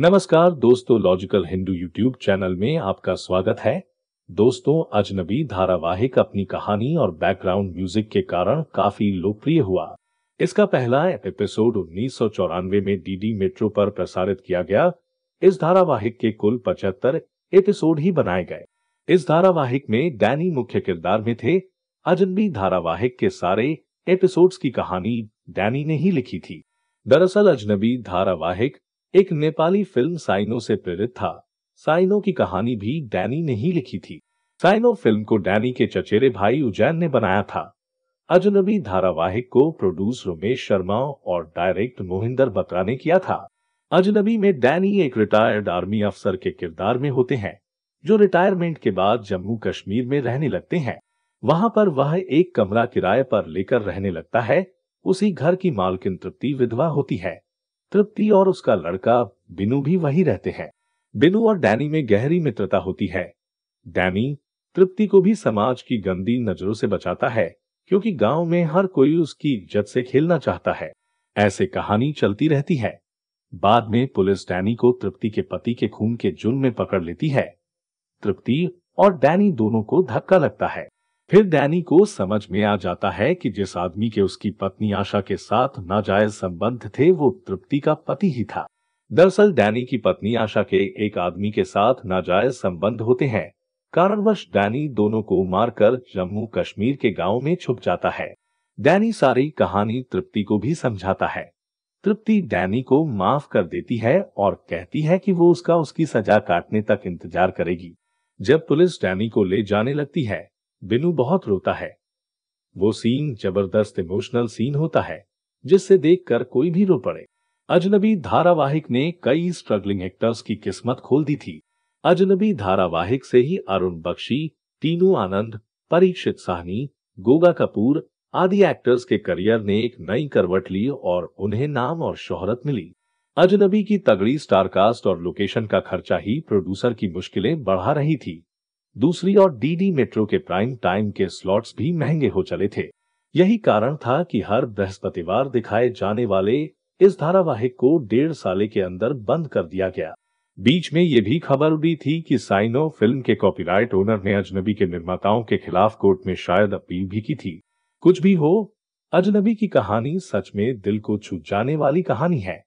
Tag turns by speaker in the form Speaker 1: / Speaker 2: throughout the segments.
Speaker 1: नमस्कार दोस्तों logical Hindu YouTube channel में आपका स्वागत है दोस्तों अजनबी धारावाहिक अपनी कहानी और बैकग्राउंड म्यूजिक के कारण काफी लोकप्रिय हुआ इसका पहला एपिसोड उन्नीस में डीडी मेट्रो पर प्रसारित किया गया इस धारावाहिक के कुल पचहत्तर एपिसोड ही बनाए गए इस धारावाहिक में डैनी मुख्य किरदार में थे अजनबी धारावाहिक के सारे एपिसोड्स की कहानी डैनी ने ही लिखी थी दरअसल अजनबी धारावाहिक एक नेपाली फिल्म साइनो से प्रेरित था साइनो की कहानी भी डैनी ने ही लिखी थी साइनो फिल्म को डैनी के चचेरे भाई उजैन ने बनाया था अजनबी धारावाहिक को प्रोड्यूस रमेश शर्मा और डायरेक्ट मोहिंदर बत्रा ने किया था अजनबी में डैनी एक रिटायर्ड आर्मी अफसर के किरदार में होते हैं जो रिटायरमेंट के बाद जम्मू कश्मीर में रहने लगते हैं वहां पर वह एक कमरा किराए पर लेकर रहने लगता है उसी घर की मालकिन तृप्ति विधवा होती है तृप्ति और उसका लड़का बिनु भी वही रहते हैं बिनु और डैनी में गहरी मित्रता होती है डैनी तृप्ति को भी समाज की गंदी नजरों से बचाता है क्योंकि गांव में हर कोई उसकी इज्जत से खेलना चाहता है ऐसे कहानी चलती रहती है बाद में पुलिस डैनी को तृप्ति के पति के खून के जुर्म में पकड़ लेती है तृप्ति और डैनी दोनों को धक्का लगता है फिर डैनी को समझ में आ जाता है कि जिस आदमी के उसकी पत्नी आशा के साथ नाजायज संबंध थे वो तृप्ति का पति ही था दरअसल डैनी की पत्नी आशा के एक आदमी के साथ नाजायज संबंध होते हैं कारणवश डैनी दोनों को मारकर जम्मू कश्मीर के गांव में छुप जाता है डैनी सारी कहानी तृप्ति को भी समझाता है तृप्ति डैनी को माफ कर देती है और कहती है कि वो उसका उसकी सजा काटने तक इंतजार करेगी जब पुलिस डैनी को ले जाने लगती है बिनू बहुत रोता है वो सीन जबरदस्त इमोशनल सीन होता है जिससे देखकर कोई भी रो पड़े अजनबी धारावाहिक ने कई स्ट्रगलिंग एक्टर्स की किस्मत खोल दी थी अजनबी धारावाहिक से ही अरुण बख्शी तीनू आनंद परीक्षित साहनी गोगा कपूर आदि एक्टर्स के करियर ने एक नई करवट ली और उन्हें नाम और शोहरत मिली अजनबी की तगड़ी स्टारकास्ट और लोकेशन का खर्चा ही प्रोड्यूसर की मुश्किलें बढ़ा रही थी दूसरी और डीडी मेट्रो के प्राइम टाइम के स्लॉट्स भी महंगे हो चले थे यही कारण था कि हर बृहस्पतिवार दिखाए जाने वाले इस धारावाहिक को डेढ़ साले के अंदर बंद कर दिया गया बीच में ये भी खबर उड़ी थी कि साइनो फिल्म के कॉपीराइट ओनर ने अजनबी के निर्माताओं के खिलाफ कोर्ट में शायद अपील भी की थी कुछ भी हो अजनबी की कहानी सच में दिल को छू जाने वाली कहानी है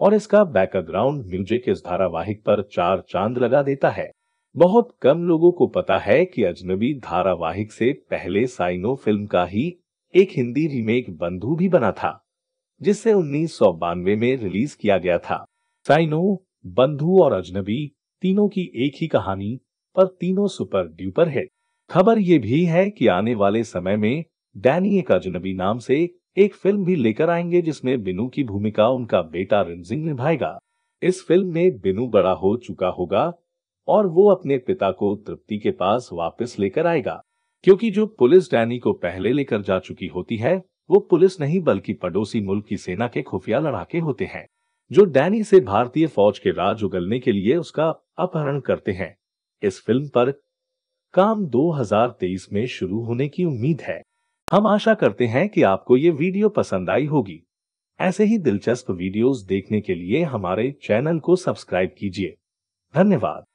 Speaker 1: और इसका बैकग्राउंड म्यूजिक इस धारावाहिक पर चार चांद लगा देता है बहुत कम लोगों को पता है कि अजनबी धारावाहिक से पहले साइनो फिल्म का ही एक हिंदी रीमेक बंधु भी बना था जिसे उन्नीस में रिलीज किया गया था साइनो बंधु और अजनबी तीनों की एक ही कहानी पर तीनों सुपर ड्यूपर है खबर ये भी है कि आने वाले समय में डैनी एक अजनबी नाम से एक फिल्म भी लेकर आएंगे जिसमें बिनू की भूमिका उनका बेटा रिमजिंग निभाएगा इस फिल्म में बिनू बड़ा हो चुका होगा और वो अपने पिता को तृप्ति के पास वापस लेकर आएगा क्योंकि जो पुलिस डैनी को पहले लेकर जा चुकी होती है वो पुलिस नहीं बल्कि पड़ोसी मुल्क की सेना के खुफिया लड़ाके होते हैं जो डैनी से भारतीय फौज के राज उगलने के लिए उसका अपहरण करते हैं इस फिल्म पर काम 2023 में शुरू होने की उम्मीद है हम आशा करते हैं कि आपको ये वीडियो पसंद आई होगी ऐसे ही दिलचस्प वीडियोस देखने के लिए हमारे चैनल को सब्सक्राइब कीजिए धन्यवाद